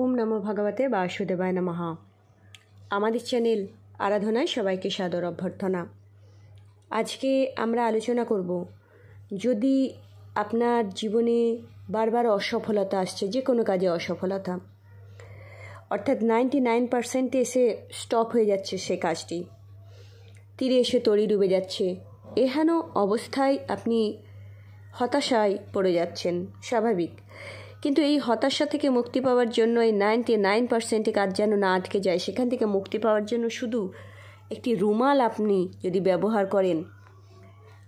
ওম নম ভগবতে বাসুদেবায় নমহা আমাদের চ্যানেল আরাধনায় সবাইকে সাদর অভ্যর্থনা আজকে আমরা আলোচনা করব যদি আপনার জীবনে বারবার অসফলতা আসছে যে কোনো কাজে অসফলতা অর্থাৎ নাইনটি নাইন পার্সেন্টে এসে স্টপ হয়ে যাচ্ছে সে কাজটি তীরে এসে তড়ি ডুবে যাচ্ছে এহেন অবস্থায় আপনি হতাশায় পড়ে যাচ্ছেন স্বাভাবিক কিন্তু এই হতাশা থেকে মুক্তি পাওয়ার জন্য এই নাইনটি নাইন পার্সেন্টে কাজ যেন না আটকে যায় সেখান থেকে মুক্তি পাওয়ার জন্য শুধু একটি রুমাল আপনি যদি ব্যবহার করেন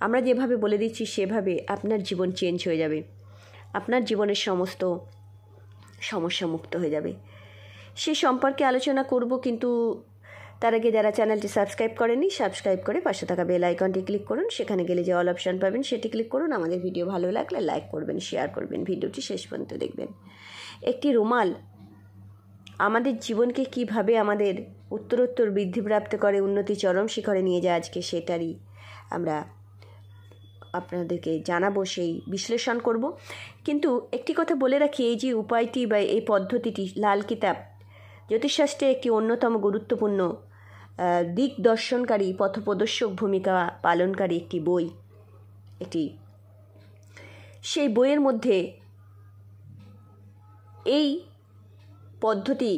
আমরা যেভাবে বলে দিচ্ছি সেভাবে আপনার জীবন চেঞ্জ হয়ে যাবে আপনার জীবনের সমস্ত সমস্যা মুক্ত হয়ে যাবে সে সম্পর্কে আলোচনা করব কিন্তু তার আগে যারা চ্যানেলটি সাবস্ক্রাইব করেনি সাবস্ক্রাইব করে পাশে থাকা বেল আইকনটি ক্লিক করুন সেখানে গেলে যে অল অপশান পাবেন সেটি ক্লিক করুন আমাদের ভিডিও ভালো লাগলে লাইক করবেন শেয়ার করবেন ভিডিওটি শেষ পর্যন্ত দেখবেন একটি রুমাল আমাদের জীবনকে কিভাবে আমাদের উত্তরোত্তর বৃদ্ধিপ্রাপ্ত করে উন্নতি চরম শিখরে নিয়ে যায় আজকে সেটারই আমরা আপনাদেরকে জানাবো সেই বিশ্লেষণ করব কিন্তু একটি কথা বলে রাখি এই যে উপায়টি বা এই পদ্ধতিটি লাল কিতাব জ্যোতিষশাস্ত্রে একটি অন্যতম গুরুত্বপূর্ণ দিকদর্শনকারী পথপ্রদর্শক ভূমিকা পালনকারী একটি বই এটি সেই বইয়ের মধ্যে এই পদ্ধতি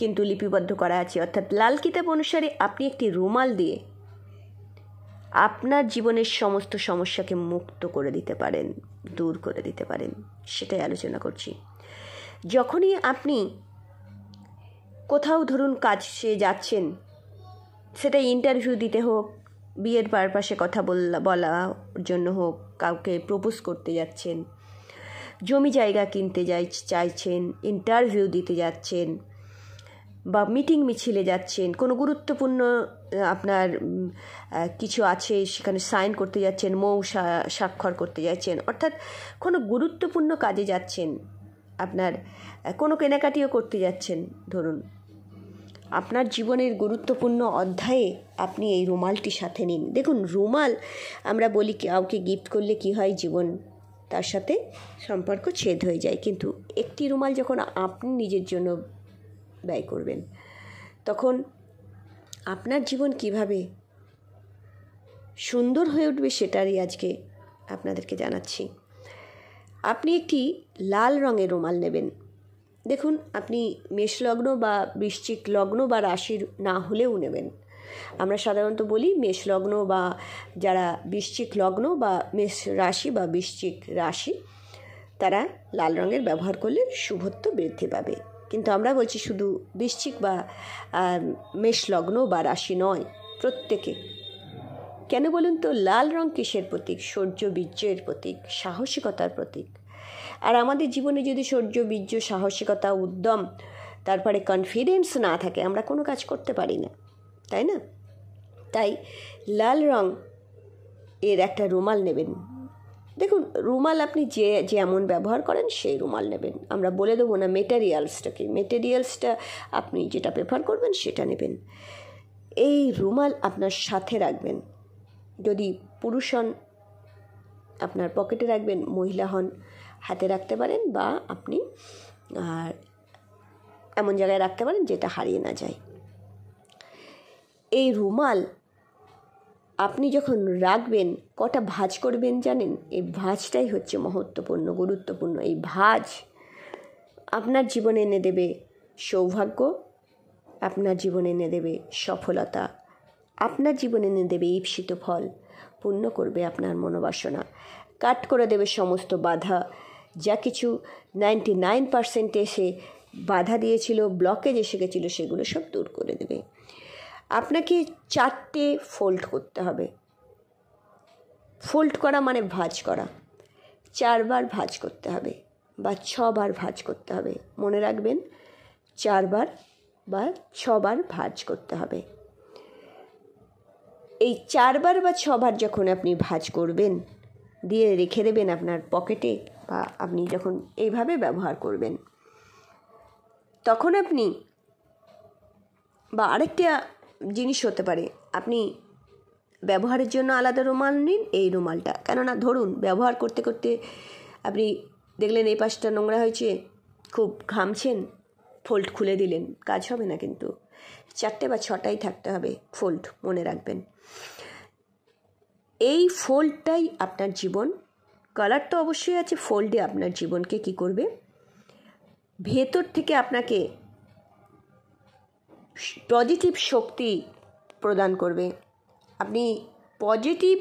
কিন্তু লিপিবদ্ধ করা আছে অর্থাৎ লাল কিতাব অনুসারে আপনি একটি রুমাল দিয়ে আপনার জীবনের সমস্ত সমস্যাকে মুক্ত করে দিতে পারেন দূর করে দিতে পারেন সেটাই আলোচনা করছি যখনই আপনি কোথাও ধরুন কাজ সে যাচ্ছেন সেটা ইন্টারভিউ দিতে হোক বিয়ের পারপাশে কথা বললা বলার জন্য হোক কাউকে প্রপোজ করতে যাচ্ছেন জমি জায়গা কিনতে যাই চাইছেন ইন্টারভিউ দিতে যাচ্ছেন বা মিটিং মিছিলে যাচ্ছেন কোনো গুরুত্বপূর্ণ আপনার কিছু আছে সেখানে সাইন করতে যাচ্ছেন মৌ স্বাক্ষর করতে যাচ্ছেন অর্থাৎ কোনো গুরুত্বপূর্ণ কাজে যাচ্ছেন আপনার কোনো কেনাকাটিও করতে যাচ্ছেন ধরুন আপনার জীবনের গুরুত্বপূর্ণ অধ্যায়ে আপনি এই রুমালটি সাথে নিন দেখুন রুমাল আমরা বলি কাউকে গিফট করলে কি হয় জীবন তার সাথে সম্পর্ক ছেদ হয়ে যায় কিন্তু একটি রুমাল যখন আপনি নিজের জন্য ব্যয় করবেন তখন আপনার জীবন কিভাবে সুন্দর হয়ে উঠবে সেটারই আজকে আপনাদেরকে জানাচ্ছি আপনি একটি লাল রঙের রুমাল নেবেন দেখুন আপনি মেষলগ্ন বা বৃশ্চিক লগ্ন বা রাশির না হলেও নেবেন আমরা সাধারণত বলি মেষলগ্ন বা যারা বৃশ্চিক লগ্ন বা মেষ রাশি বা বৃশ্চিক রাশি তারা লাল রঙের ব্যবহার করলে শুভত্ব বৃদ্ধি পাবে কিন্তু আমরা বলছি শুধু বৃশ্চিক বা মেষলগ্ন বা রাশি নয় প্রত্যেকে কেন বলুন তো লাল রং কিসের প্রতীক শৌর্য বীর্যের প্রতীক সাহসিকতার প্রতীক আর আমাদের জীবনে যদি শৌর্য বীর্য সাহসিকতা উদ্যম তারপরে কনফিডেন্স না থাকে আমরা কোনো কাজ করতে পারি না তাই না তাই লাল রং এর একটা রুমাল নেবেন দেখুন রুমাল আপনি যে যেমন ব্যবহার করেন সেই রুমাল নেবেন আমরা বলে দেবো না মেটেরিয়ালসটাকে মেটেরিয়ালসটা আপনি যেটা প্রেফার করবেন সেটা নেবেন এই রুমাল আপনার সাথে রাখবেন যদি পুরুষ হন আপনার পকেটে রাখবেন মহিলা হন হাতে রাখতে পারেন বা আপনি আর এমন জায়গায় রাখতে পারেন যেটা হারিয়ে না যায় এই রুমাল আপনি যখন রাখবেন কটা ভাজ করবেন জানেন এই ভাজটাই হচ্ছে মহত্বপূর্ণ গুরুত্বপূর্ণ এই ভাজ আপনার জীবনে এনে দেবে সৌভাগ্য আপনার জীবনে এনে দেবে সফলতা আপনার জীবনে এনে দেবে ঈপ্সিত ফল পূর্ণ করবে আপনার মনোবাসনা কাট করে দেবে সমস্ত বাধা যা কিছু নাইনটি নাইন পার্সেন্টে এসে বাধা দিয়েছিল ব্লকেজ এসে গেছিলো সেগুলো সব দূর করে দেবে আপনাকে চারটে ফোল্ড করতে হবে ফোল্ড করা মানে ভাজ করা চারবার ভাজ করতে হবে বা ছবার ভাজ করতে হবে মনে রাখবেন চারবার বা ছবার ভাজ করতে হবে এই চারবার বা ছবার যখন আপনি ভাজ করবেন দিয়ে রেখে দেবেন আপনার পকেটে বা আপনি যখন এইভাবে ব্যবহার করবেন তখন আপনি বা আরেকটা জিনিস হতে পারে আপনি ব্যবহারের জন্য আলাদা রুমাল নিন এই রুমালটা কেননা ধরুন ব্যবহার করতে করতে আপনি দেখলেন এই পাশটা নোংরা হয়েছে খুব ঘামছেন ফোল্ড খুলে দিলেন কাজ হবে না কিন্তু চারটে বা ছটাই থাকতে হবে ফোল্ড মনে রাখবেন এই ফোল্ডটাই আপনার জীবন কালার তো অবশ্যই আছে ফোল্ডে আপনার জীবনকে কি করবে ভেতর থেকে আপনাকে পজিটিভ শক্তি প্রদান করবে আপনি পজিটিভ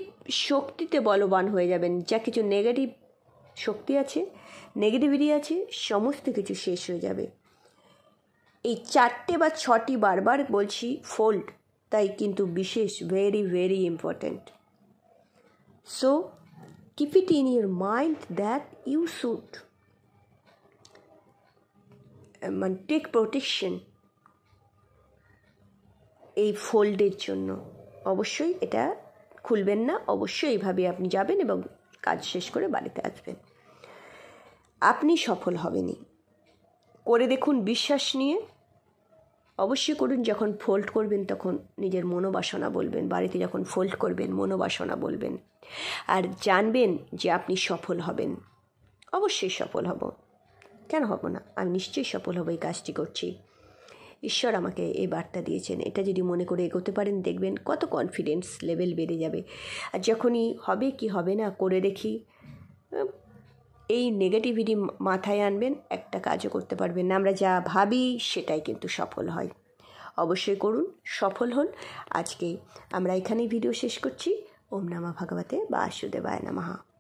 শক্তিতে বলবান হয়ে যাবেন যা কিছু নেগেটিভ শক্তি আছে নেগেটিভিটি আছে সমস্ত কিছু শেষ হয়ে যাবে এই চারটে বা ছটি বারবার বলছি ফোল্ড তাই কিন্তু বিশেষ very very important so keep it in your mind that you should মানে টেক প্রোটেকশন এই ফোল্ডের জন্য অবশ্যই এটা খুলবেন না অবশ্যই এইভাবে আপনি যাবেন এবং কাজ শেষ করে বাড়িতে আসবেন আপনি সফল হবেনই করে দেখুন বিশ্বাস নিয়ে অবশ্যই করুন যখন ফোল্ড করবেন তখন নিজের মনোবাসনা বলবেন বাড়িতে যখন ফোল্ড করবেন মনোবাসনা বলবেন আর জানবেন যে আপনি সফল হবেন অবশ্যই সফল হব কেন হব না আমি নিশ্চয়ই সফল হব এই কাজটি করছি ঈশ্বর আমাকে এই বার্তা দিয়েছেন এটা যদি মনে করে এগোতে পারেন দেখবেন কত কনফিডেন্স লেভেল বেড়ে যাবে আর যখনই হবে কি হবে না করে দেখি এই নেগেটিভিটি মাথায় আনবেন একটা কাজও করতে পারবেন না আমরা যা ভাবি সেটাই কিন্তু সফল হয় অবশ্যই করুন সফল হন আজকে আমরা এখানেই ভিডিও শেষ করছি ওম নামা ভাগবতে বা আসুদেবায় নামাহা